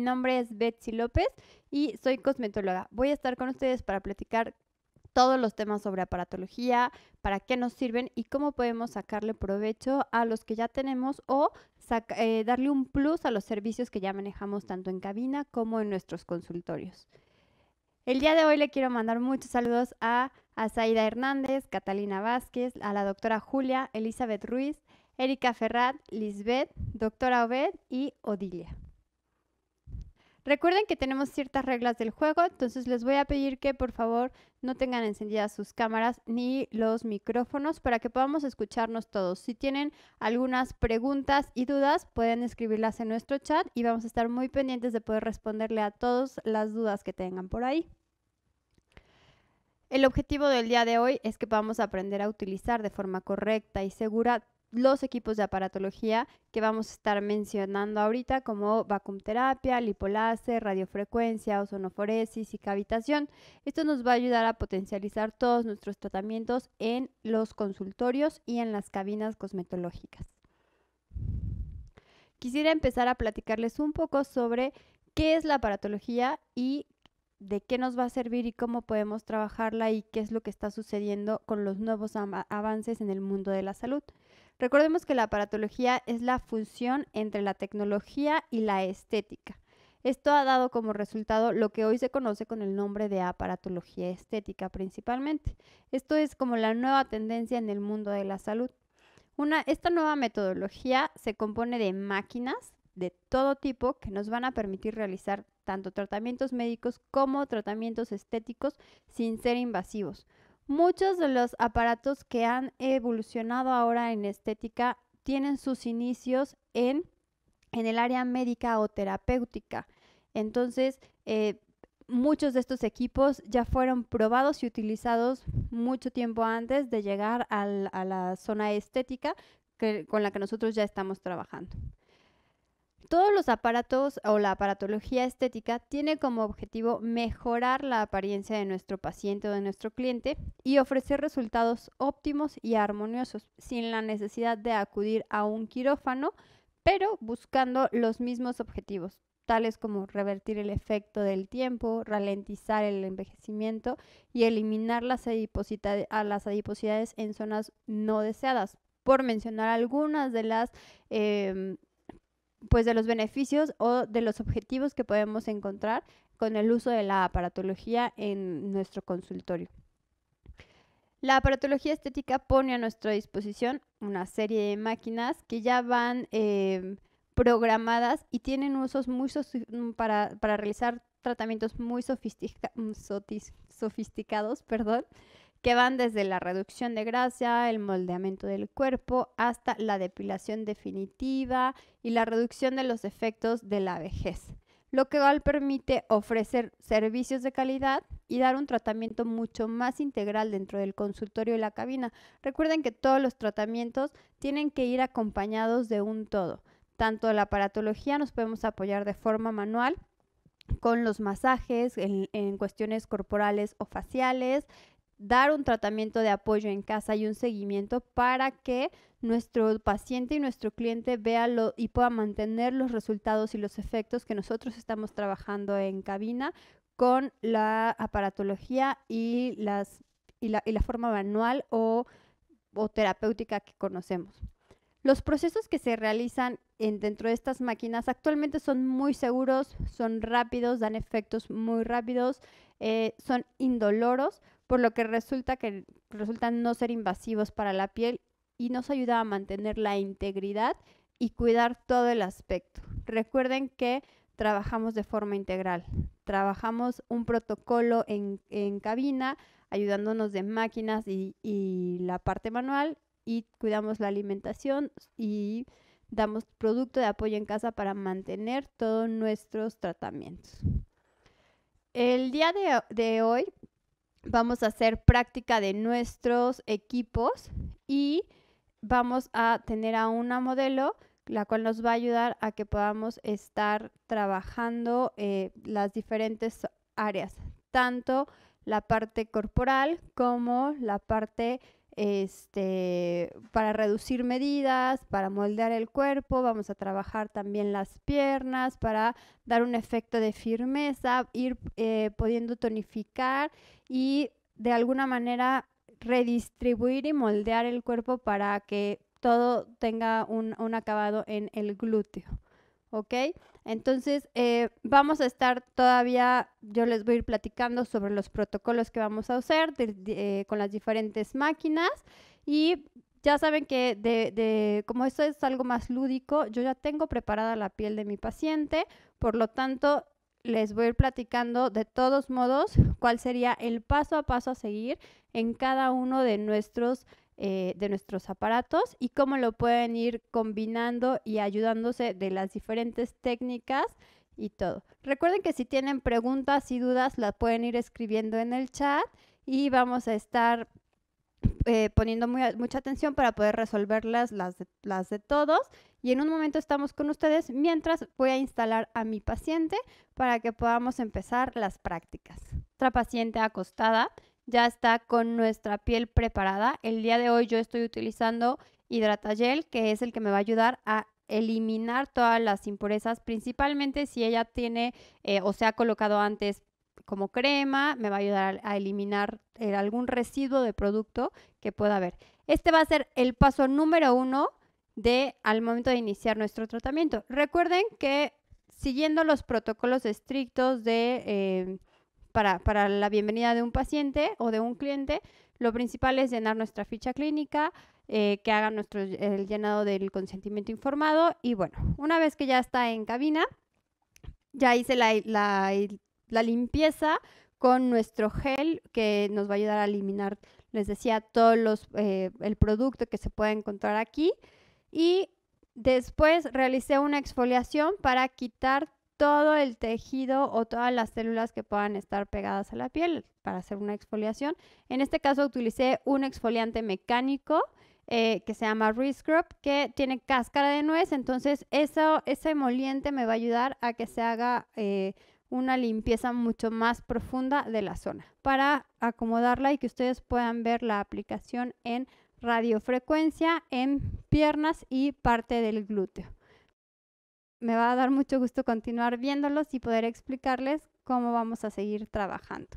mi nombre es Betsy López y soy cosmetóloga. Voy a estar con ustedes para platicar todos los temas sobre aparatología, para qué nos sirven y cómo podemos sacarle provecho a los que ya tenemos o eh, darle un plus a los servicios que ya manejamos tanto en cabina como en nuestros consultorios. El día de hoy le quiero mandar muchos saludos a Azaida Hernández, Catalina Vázquez, a la doctora Julia, Elizabeth Ruiz, Erika Ferrat, Lisbeth, doctora Obed y Odilia. Recuerden que tenemos ciertas reglas del juego, entonces les voy a pedir que por favor no tengan encendidas sus cámaras ni los micrófonos para que podamos escucharnos todos. Si tienen algunas preguntas y dudas, pueden escribirlas en nuestro chat y vamos a estar muy pendientes de poder responderle a todas las dudas que tengan por ahí. El objetivo del día de hoy es que podamos aprender a utilizar de forma correcta y segura los equipos de aparatología que vamos a estar mencionando ahorita como vacumterapia, lipolase, radiofrecuencia, ozonoforesis y cavitación. Esto nos va a ayudar a potencializar todos nuestros tratamientos en los consultorios y en las cabinas cosmetológicas. Quisiera empezar a platicarles un poco sobre qué es la aparatología y de qué nos va a servir y cómo podemos trabajarla y qué es lo que está sucediendo con los nuevos avances en el mundo de la salud. Recordemos que la aparatología es la fusión entre la tecnología y la estética. Esto ha dado como resultado lo que hoy se conoce con el nombre de aparatología estética principalmente. Esto es como la nueva tendencia en el mundo de la salud. esta nueva metodología se compone de máquinas de todo tipo que nos van a permitir realizar tanto tratamientos médicos como tratamientos estéticos sin ser invasivos. Muchos de los aparatos que han evolucionado ahora en estética tienen sus inicios en, el área médica o terapéutica. Entonces, eh, muchos de estos equipos ya fueron probados y utilizados mucho tiempo antes de llegar a la zona estética con la que nosotros ya estamos trabajando. Todos los aparatos o la aparatología estética tiene como objetivo mejorar la apariencia de nuestro paciente o de nuestro cliente y ofrecer resultados óptimos y armoniosos sin la necesidad de acudir a un quirófano, pero buscando los mismos objetivos, tales como revertir el efecto del tiempo, ralentizar el envejecimiento y eliminar las, adiposidades en zonas no deseadas, por mencionar algunas de las... Em, pues de los beneficios o de los objetivos que podemos encontrar con el uso de la aparatología en nuestro consultorio. La aparatología estética pone a nuestra disposición una serie de máquinas que ya van em, programadas y tienen usos muy mm, para, realizar tratamientos muy mm, sofisticados, perdón, que van desde la reducción de grasa, el moldeamiento del cuerpo, hasta la depilación definitiva y la reducción de los efectos de la vejez, lo que Val permite ofrecer servicios de calidad y dar un tratamiento mucho más integral dentro del consultorio y la cabina. Recuerden que todos los tratamientos tienen que ir acompañados de un todo. Tanto la aparatología nos podemos apoyar de forma manual con los masajes en, cuestiones corporales o faciales, dar un tratamiento de apoyo en casa y un seguimiento para que nuestro paciente y nuestro cliente vea y pueda mantener los resultados y los efectos que nosotros estamos trabajando en cabina con la aparatología y, la, forma manual o, o terapéutica que conocemos. Los procesos que se realizan en, dentro de estas máquinas actualmente son muy seguros, son rápidos, dan efectos muy rápidos, eh, son indoloros, por lo que resulta que resultan no ser invasivos para la piel y nos ayuda a mantener la integridad y cuidar todo el aspecto. Recuerden que trabajamos de forma integral. Trabajamos un protocolo en, cabina, ayudándonos de máquinas y, la parte manual, y cuidamos la alimentación y damos producto de apoyo en casa para mantener todos nuestros tratamientos. El día de, de, hoy vamos a hacer práctica de nuestros equipos y vamos a tener a una modelo la cual nos va a ayudar a que podamos estar trabajando eh, las diferentes áreas, tanto la parte corporal como la parte este, para reducir medidas, para moldear el cuerpo, vamos a trabajar también las piernas para dar un efecto de firmeza, ir eh, pudiendo tonificar y de alguna manera redistribuir y moldear el cuerpo para que todo tenga un, un acabado en el glúteo. ¿ok? Entonces, eh, vamos a estar todavía, yo les voy a ir platicando sobre los protocolos que vamos a usar eh, con las diferentes máquinas y ya saben que como esto es algo más lúdico, yo ya tengo preparada la piel de mi paciente, por lo tanto, les voy a ir platicando de todos modos cuál sería el paso a paso a seguir en cada uno de nuestros eh, de nuestros aparatos y cómo lo pueden ir combinando y ayudándose de las diferentes técnicas y todo. Recuerden que si tienen preguntas y dudas las pueden ir escribiendo en el chat y vamos a estar eh, poniendo mucha atención para poder resolverlas las de todos. Y en un momento estamos con ustedes mientras voy a instalar a mi paciente para que podamos empezar las prácticas. Otra paciente acostada ya está con nuestra piel preparada. El día de hoy yo estoy utilizando hidratagel, que es el que me va a ayudar a eliminar todas las impurezas, principalmente si ella tiene eh, o se ha colocado antes como crema, me va a ayudar a eliminar eh, algún residuo de producto que pueda haber. Este va a ser el paso número uno de al momento de iniciar nuestro tratamiento. Recuerden que siguiendo los protocolos estrictos de eh, para, para la bienvenida de un paciente o de un cliente, lo principal es llenar nuestra ficha clínica, eh, que haga nuestro, el llenado del consentimiento informado y bueno, una vez que ya está en cabina, ya hice la, la, limpieza con nuestro gel que nos va a ayudar a eliminar, les decía, todos los, eh, el producto que se puede encontrar aquí. Y después realicé una exfoliación para quitar todo el tejido o todas las células que puedan estar pegadas a la piel para hacer una exfoliación. En este caso utilicé un exfoliante mecánico eh, que se llama Rescrub, que tiene cáscara de nuez, entonces eso, ese emoliente me va a ayudar a que se haga eh, una limpieza mucho más profunda de la zona para acomodarla y que ustedes puedan ver la aplicación en radiofrecuencia en piernas y parte del glúteo me va a dar mucho gusto continuar viéndolos y poder explicarles cómo vamos a seguir trabajando.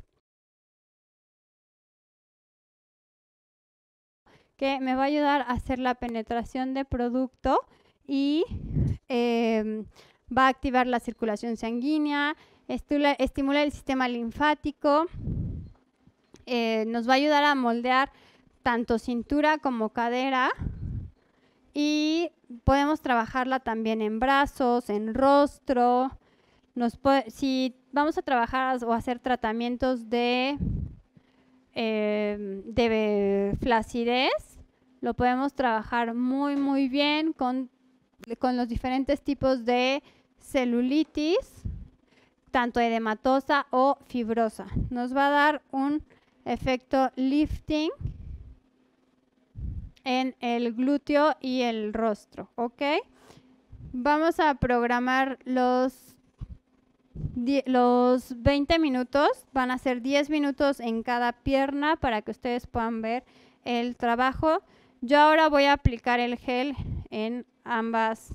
Que me va a ayudar a hacer la penetración de producto y em, va a activar la circulación sanguínea, estimula, el sistema linfático, eh, nos va a ayudar a moldear tanto cintura como cadera, y podemos trabajarla también en brazos, en rostro. si vamos a trabajar o hacer tratamientos de, em, de flacidez, lo podemos trabajar muy, muy bien con, con los diferentes tipos de celulitis, tanto edematosa o fibrosa. Nos va a dar un efecto lifting en el glúteo y el rostro, ¿ok? Vamos a programar los, los 20 minutos, van a ser 10 minutos en cada pierna para que ustedes puedan ver el trabajo. Yo ahora voy a aplicar el gel en ambas,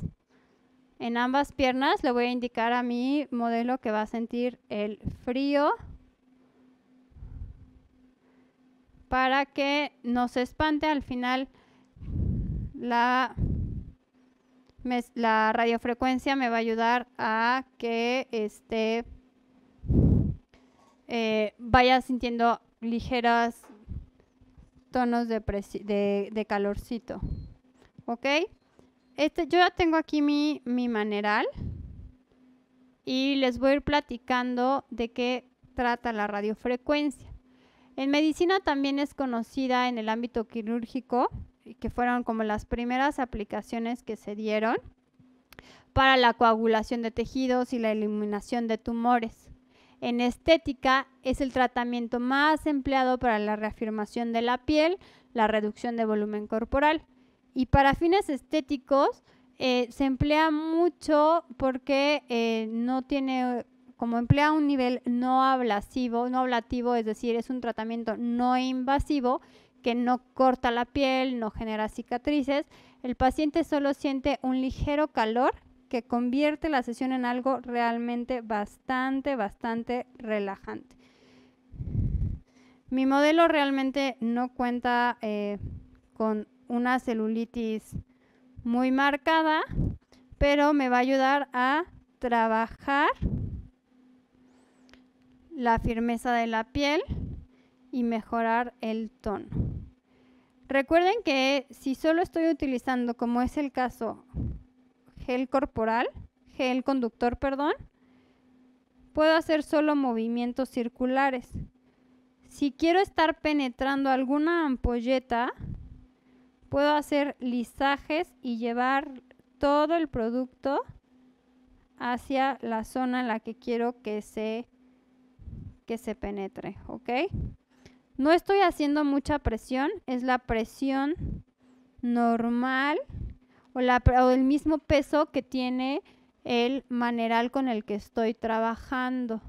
en ambas piernas. Le voy a indicar a mi modelo que va a sentir el frío. para que no se espante al final la, radiofrecuencia me va a ayudar a que este, eh, vaya sintiendo ligeras tonos de, calorcito. ¿Ok? Este, yo ya tengo aquí mi, mi maneral y les voy a ir platicando de qué trata la radiofrecuencia. En medicina también es conocida en el ámbito quirúrgico, que fueron como las primeras aplicaciones que se dieron para la coagulación de tejidos y la eliminación de tumores. En estética es el tratamiento más empleado para la reafirmación de la piel, la reducción de volumen corporal. Y para fines estéticos eh, se emplea mucho porque eh, no tiene como emplea un nivel no ablativo, no ablativo, es decir, es un tratamiento no invasivo que no corta la piel, no genera cicatrices, el paciente solo siente un ligero calor que convierte la sesión en algo realmente bastante, bastante relajante. Mi modelo realmente no cuenta eh, con una celulitis muy marcada, pero me va a ayudar a trabajar la firmeza de la piel y mejorar el tono. Recuerden que si solo estoy utilizando, como es el caso, gel corporal, gel conductor, perdón, puedo hacer solo movimientos circulares. Si quiero estar penetrando alguna ampolleta, puedo hacer lisajes y llevar todo el producto hacia la zona en la que quiero que se que se penetre, ¿ok? No estoy haciendo mucha presión, es la presión normal o, el mismo peso que tiene el maneral con el que estoy trabajando.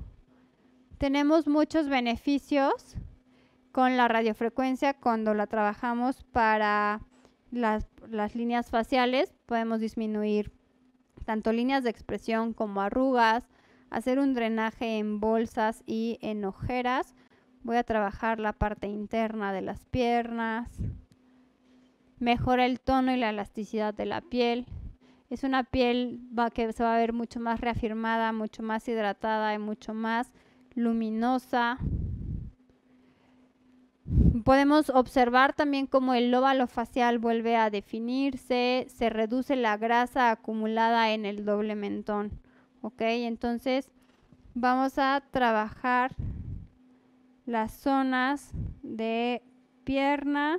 Tenemos muchos beneficios con la radiofrecuencia cuando la trabajamos para las, las, líneas faciales podemos disminuir tanto líneas de expresión como arrugas, hacer un drenaje en bolsas y en ojeras. Voy a trabajar la parte interna de las piernas. Mejora el tono y la elasticidad de la piel. Es una piel que se va a ver mucho más reafirmada, mucho más hidratada y mucho más luminosa. Podemos observar también cómo el óvalo facial vuelve a definirse, se reduce la grasa acumulada en el doble mentón. ¿ok? Entonces vamos a trabajar las zonas de pierna.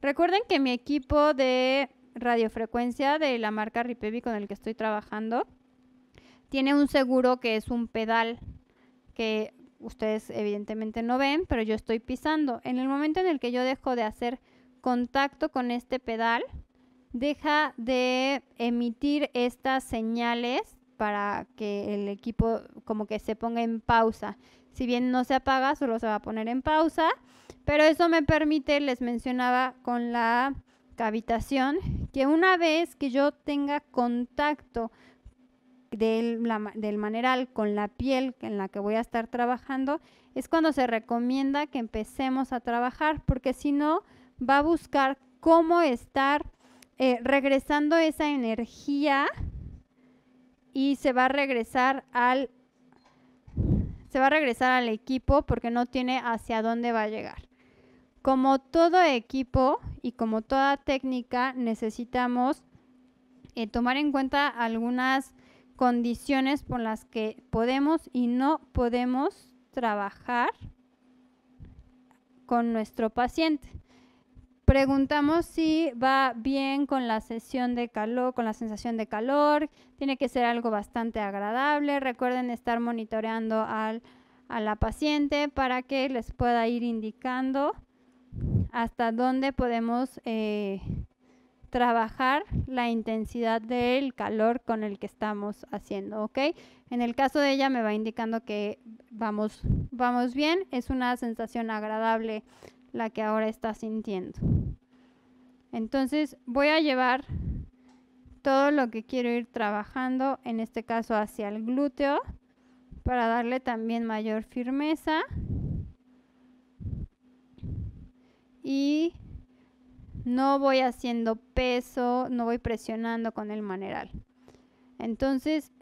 Recuerden que mi equipo de radiofrecuencia de la marca Ripevi con el que estoy trabajando tiene un seguro que es un pedal que ustedes evidentemente no ven, pero yo estoy pisando. En el momento en el que yo dejo de hacer contacto con este pedal, deja de emitir estas señales para que el equipo como que se ponga en pausa. Si bien no se apaga, solo se va a poner en pausa, pero eso me permite, les mencionaba con la cavitación, que una vez que yo tenga contacto del, maneral con la piel en la que voy a estar trabajando, es cuando se recomienda que empecemos a trabajar, porque si no, va a buscar cómo estar eh, regresando esa energía y se va a regresar al se va a regresar al equipo porque no tiene hacia dónde va a llegar. Como todo equipo y como toda técnica necesitamos eh, tomar en cuenta algunas condiciones por las que podemos y no podemos trabajar con nuestro paciente preguntamos si va bien con la sesión de calor, con la sensación de calor. Tiene que ser algo bastante agradable. Recuerden estar monitoreando a la paciente para que les pueda ir indicando hasta dónde podemos eh, trabajar la intensidad del calor con el que estamos haciendo, ¿ok? En el caso de ella me va indicando que vamos, vamos bien, es una sensación agradable la que ahora está sintiendo. Entonces voy a llevar todo lo que quiero ir trabajando, en este caso hacia el glúteo, para darle también mayor firmeza. Y no voy haciendo peso, no voy presionando con el maneral. Entonces,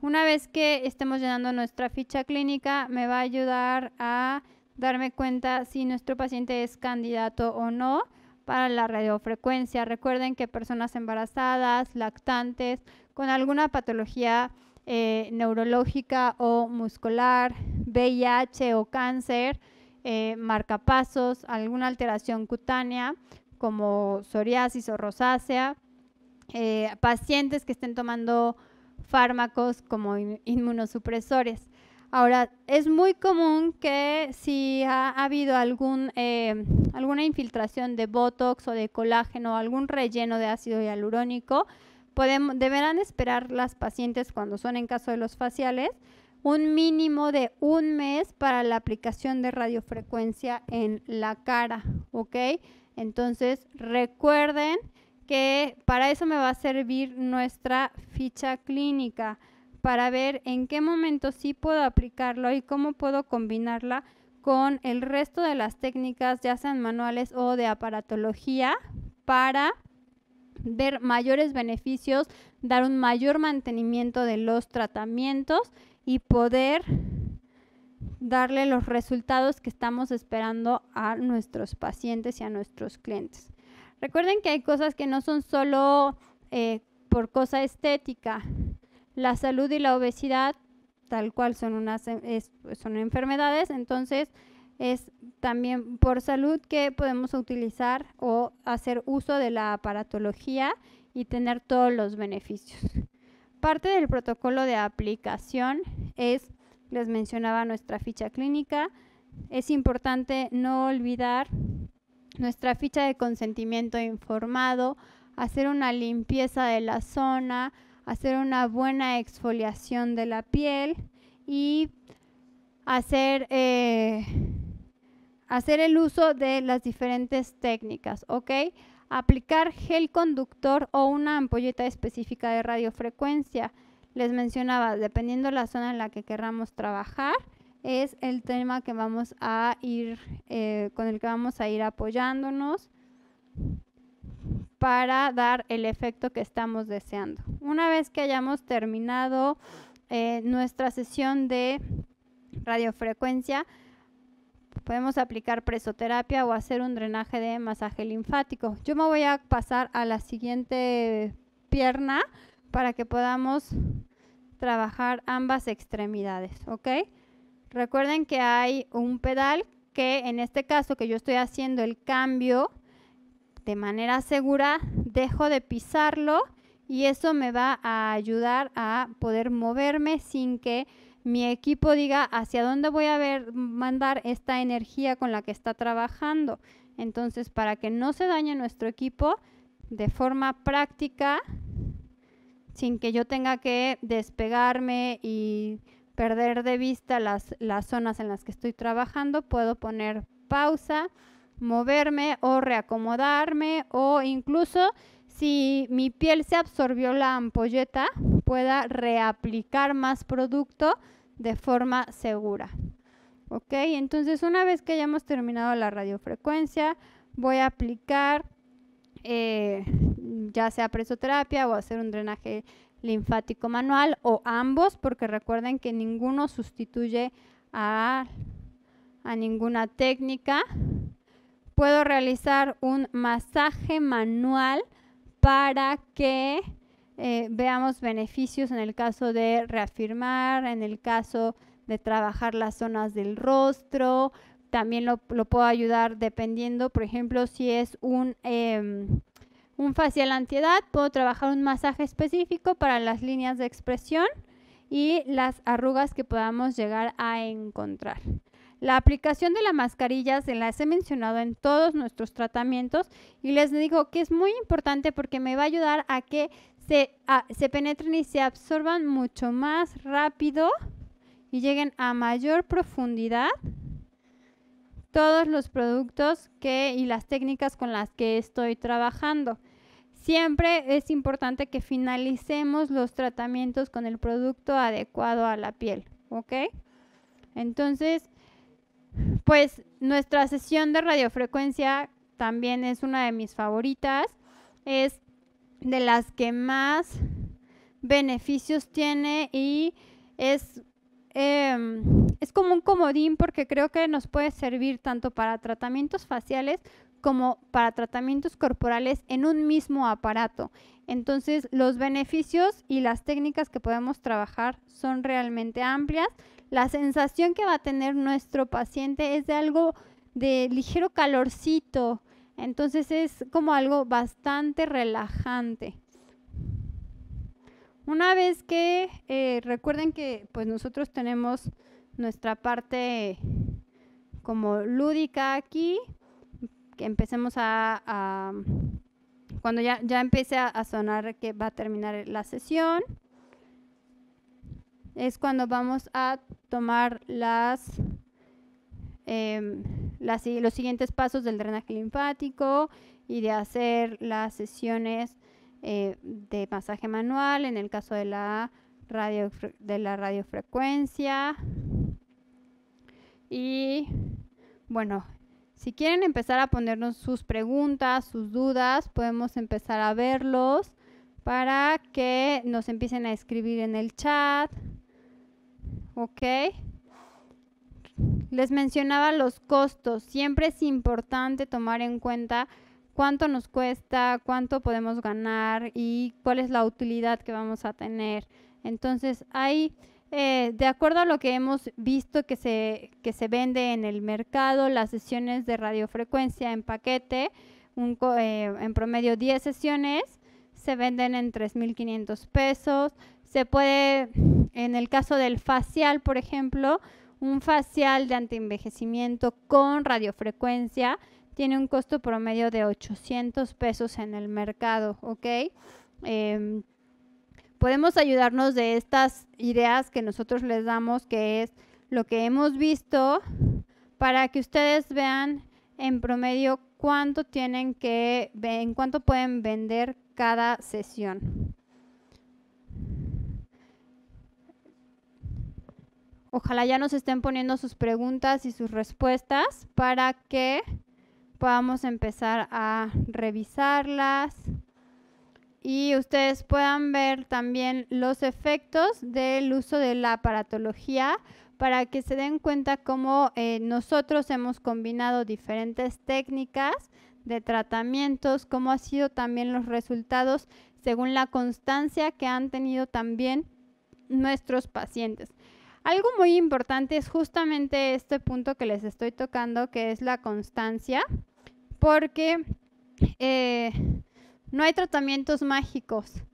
una vez que estemos llenando nuestra ficha clínica, me va a ayudar a darme cuenta si nuestro paciente es candidato o no para la radiofrecuencia. Recuerden que personas embarazadas, lactantes, con alguna patología eh, neurológica o muscular, VIH o cáncer, eh, marcapasos, alguna alteración cutánea como psoriasis o rosácea, eh, pacientes que estén tomando fármacos como inmunosupresores. Ahora, es muy común que si ha, habido eh, alguna infiltración de Botox o de colágeno o algún relleno de ácido hialurónico, deberán esperar las pacientes cuando son en caso de los faciales un mínimo de un mes para la aplicación de radiofrecuencia en la cara, ¿ok? Entonces, recuerden que para eso me va a servir nuestra ficha clínica para ver en qué momento sí puedo aplicarlo y cómo puedo combinarla con el resto de las técnicas, ya sean manuales o de aparatología, para ver mayores beneficios, dar un mayor mantenimiento de los tratamientos y poder darle los resultados que estamos esperando a nuestros pacientes y a nuestros clientes. Recuerden que hay cosas que no son solo eh, por cosa estética, la salud y la obesidad, tal cual, son, unas, eh, son enfermedades, entonces es también por salud que podemos utilizar o hacer uso de la aparatología y tener todos los beneficios. Parte del protocolo de aplicación es, les mencionaba, nuestra ficha clínica. Es importante no olvidar nuestra ficha de consentimiento informado, hacer una limpieza de la zona, hacer una buena exfoliación de la piel y hacer, eh, hacer el uso de las diferentes técnicas, ¿ok? Aplicar gel conductor o una ampolleta específica de radiofrecuencia. Les mencionaba, dependiendo la zona en la que querramos trabajar, es el tema que vamos a ir, eh, con el que vamos a ir apoyándonos para dar el efecto que estamos deseando. Una vez que hayamos terminado eh, nuestra sesión de radiofrecuencia, podemos aplicar presoterapia o hacer un drenaje de masaje linfático. Yo me voy a pasar a la siguiente pierna para que podamos trabajar ambas extremidades, Recuerden que hay un pedal que en este caso que yo estoy haciendo el cambio de manera segura, dejo de pisarlo y eso me va a ayudar a poder moverme sin que mi equipo diga hacia dónde voy a ver, mandar esta energía con la que está trabajando. Entonces, para que no se dañe nuestro equipo, de forma práctica, sin que yo tenga que despegarme y perder de vista las, las zonas en las que estoy trabajando, puedo poner pausa moverme o reacomodarme o incluso si mi piel se absorbió la ampolleta, pueda reaplicar más producto de forma segura. ¿Ok? Entonces, una vez que hayamos terminado la radiofrecuencia, voy a aplicar eh, ya sea presoterapia o hacer un drenaje linfático manual o ambos, porque recuerden que ninguno sustituye a ninguna técnica puedo realizar un masaje manual para que eh, veamos beneficios en el caso de reafirmar, en el caso de trabajar las zonas del rostro. También lo, puedo ayudar dependiendo, por ejemplo, si es un, em, un facial antiedad, puedo trabajar un masaje específico para las líneas de expresión y las arrugas que podamos llegar a encontrar. La aplicación de la mascarilla se las he mencionado en todos nuestros tratamientos y les digo que es muy importante porque me va a ayudar a que se, se penetren y se absorban mucho más rápido y lleguen a mayor profundidad todos los productos que y las técnicas con las que estoy trabajando. Siempre es importante que finalicemos los tratamientos con el producto adecuado a la piel, ¿ok? Entonces, pues nuestra sesión de radiofrecuencia también es una de mis favoritas. Es de las que más beneficios tiene y es, em, es como un comodín porque creo que nos puede servir tanto para tratamientos faciales como para tratamientos corporales en un mismo aparato. Entonces los beneficios y las técnicas que podemos trabajar son realmente amplias la sensación que va a tener nuestro paciente es de algo de ligero calorcito. Entonces es como algo bastante relajante. Una vez que eh, recuerden que pues nosotros tenemos nuestra parte como lúdica aquí, que empecemos a, cuando ya, empiece a sonar que va a terminar la sesión, es cuando vamos a tomar em, los siguientes pasos del drenaje linfático y de hacer las sesiones eh, de masaje manual en el caso de la, de la radiofrecuencia. Y bueno, si quieren empezar a ponernos sus preguntas, sus dudas, podemos empezar a verlos para que nos empiecen a escribir en el chat. ¿ok? Les mencionaba los costos. Siempre es importante tomar en cuenta cuánto nos cuesta, cuánto podemos ganar y cuál es la utilidad que vamos a tener. Entonces, hay, eh, de acuerdo a lo que hemos visto que se, se vende en el mercado, las sesiones de radiofrecuencia en paquete, eh, en promedio 10 sesiones, se venden en 3.500 pesos se puede, en el caso del facial, por ejemplo, un facial de antienvejecimiento con radiofrecuencia tiene un costo promedio de 800 pesos en el mercado, ¿ok? Em, podemos ayudarnos de estas ideas que nosotros les damos, que es lo que hemos visto, para que ustedes vean en promedio cuánto tienen que, en cuánto pueden vender cada sesión. ojalá ya nos estén poniendo sus preguntas y sus respuestas para que podamos empezar a revisarlas y ustedes puedan ver también los efectos del uso de la aparatología para que se den cuenta cómo eh, nosotros hemos combinado diferentes técnicas de tratamientos, cómo han sido también los resultados según la constancia que han tenido también nuestros pacientes. Algo muy importante es justamente este punto que les estoy tocando, que es la constancia, porque eh, no hay tratamientos mágicos.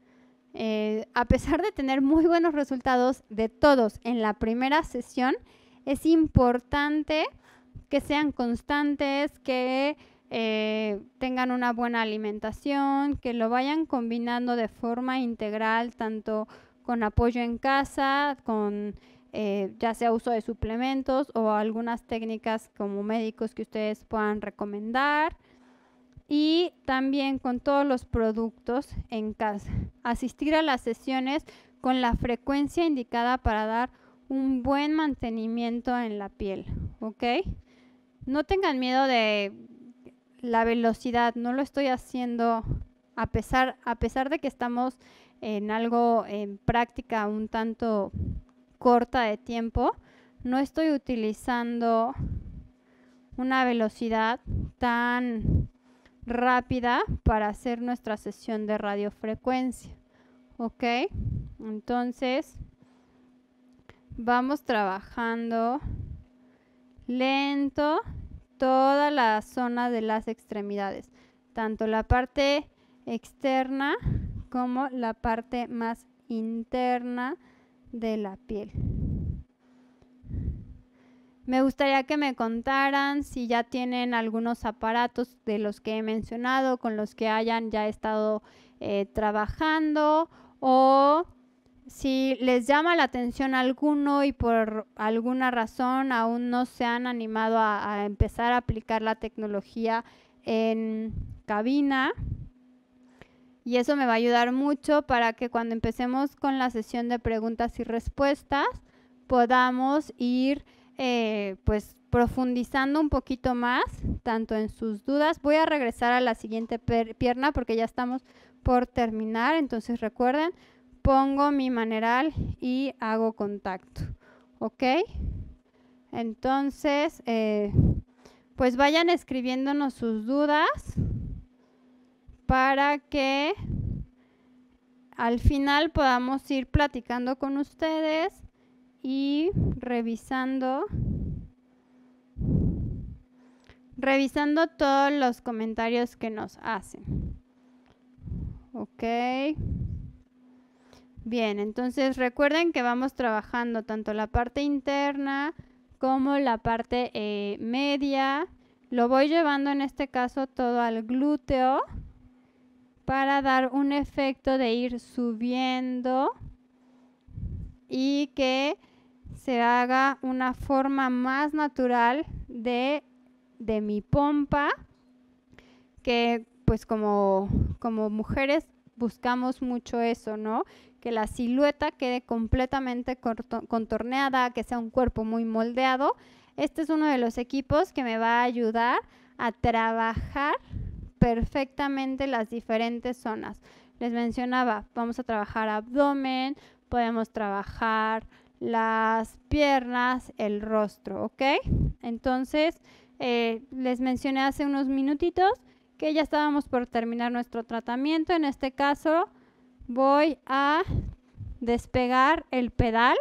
Eh, a pesar de tener muy buenos resultados de todos en la primera sesión, es importante que sean constantes, que eh, tengan una buena alimentación, que lo vayan combinando de forma integral, tanto con apoyo en casa, con eh, ya sea uso de suplementos o algunas técnicas como médicos que ustedes puedan recomendar y también con todos los productos en casa. Asistir a las sesiones con la frecuencia indicada para dar un buen mantenimiento en la piel, ¿ok? No tengan miedo de la velocidad, no lo estoy haciendo a pesar, a pesar de que estamos en algo en práctica un tanto corta de tiempo, no estoy utilizando una velocidad tan rápida para hacer nuestra sesión de radiofrecuencia. ¿Ok? Entonces, vamos trabajando lento toda la zona de las extremidades, tanto la parte externa como la parte más interna de la piel. Me gustaría que me contaran si ya tienen algunos aparatos de los que he mencionado, con los que hayan ya estado eh, trabajando o si les llama la atención alguno y por alguna razón aún no se han animado a empezar a aplicar la tecnología en cabina y eso me va a ayudar mucho para que cuando empecemos con la sesión de preguntas y respuestas podamos ir eh, pues profundizando un poquito más tanto en sus dudas. Voy a regresar a la siguiente pierna porque ya estamos por terminar, entonces recuerden, pongo mi maneral y hago contacto, ¿ok? Entonces, eh, pues vayan escribiéndonos sus dudas para que al final podamos ir platicando con ustedes y revisando revisando todos los comentarios que nos hacen. Ok. Bien, entonces recuerden que vamos trabajando tanto la parte interna como la parte eh, media. Lo voy llevando en este caso todo al glúteo para dar un efecto de ir subiendo y que se haga una forma más natural de, mi pompa, que pues como, como mujeres buscamos mucho eso, ¿no? Que la silueta quede completamente contorneada, que sea un cuerpo muy moldeado. Este es uno de los equipos que me va a ayudar a trabajar perfectamente las diferentes zonas. Les mencionaba, vamos a trabajar abdomen, podemos trabajar las piernas, el rostro, ¿ok? Entonces, eh, les mencioné hace unos minutitos que ya estábamos por terminar nuestro tratamiento. En este caso, voy a despegar el pedal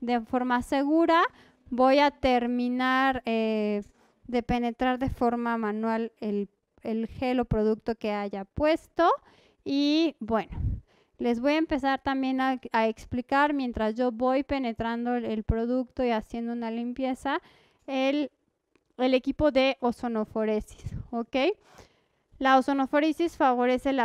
de forma segura. Voy a terminar eh, de penetrar de forma manual el el gel o producto que haya puesto. Y bueno, les voy a empezar también a, explicar mientras yo voy penetrando el, producto y haciendo una limpieza el, el equipo de ozonoforesis, ¿ok? La ozonoforesis favorece la